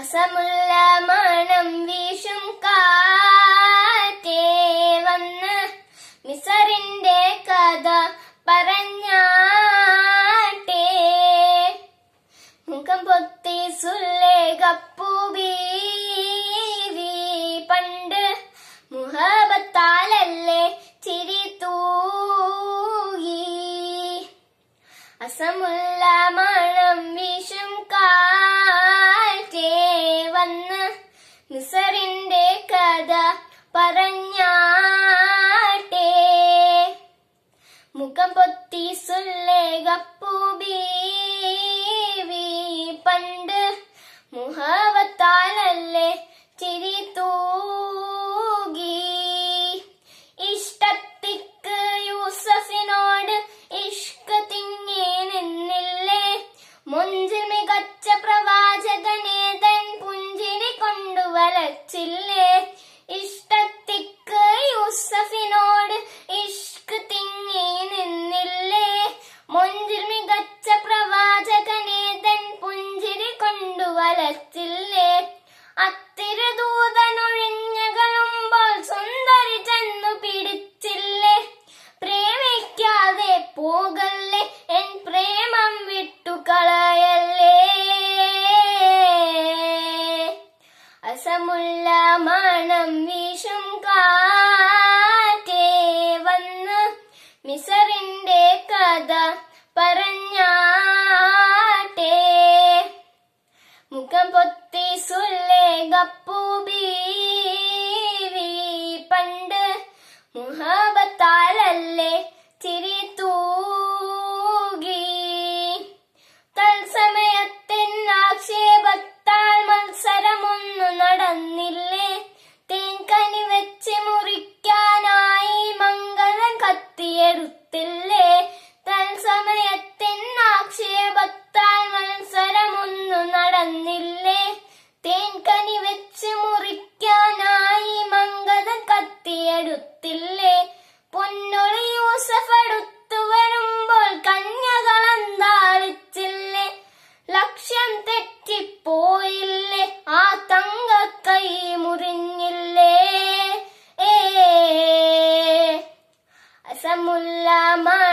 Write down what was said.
അസമുള്ള മണം വീശും കാറ്റേ വന്ന് മിസറിന്റെ കഥ പറഞ്ഞാട്ടേ മുഖം പൊത്തി സുല്ലേ കപ്പു ബീവി പണ്ട് മുഹബത്താലല്ലേ ചിരി തൂകി അസമുള്ള പറഞ്ഞാട്ടെ മുഖം പൊത്തി സുല്ലേകപ്പൂബീവി പണ്ട് മുഹവത്താലല്ലേ ചിരി തൂകി ഇഷ്ടത്തിക്ക് യൂസഫിനോട് ഇഷ്ക തിങ്ങി നിന്നില്ലേ മുഞ്ചിൽ മികച്ച പ്രവാചകനേതൻ പുഞ്ചിരി കൊണ്ടുവലച്ചില്ലേ അമ്പലത്തില്ലേ അത്തിരു ദൂതനൊഴിഞ്ഞകളുമ്പോൾ സുന്ദരി ചെന്നു പിടിച്ചില്ലേ പ്രേമിക്കാതെ പോകല്ലേ എൻ പ്രേമം വിട്ടുകളയല്ലേ അസമുള്ള മണം വീശും കാറ്റേ വന്ന് മിസറിന്റെ കഥ ചേർത്തില്ലേ la mano.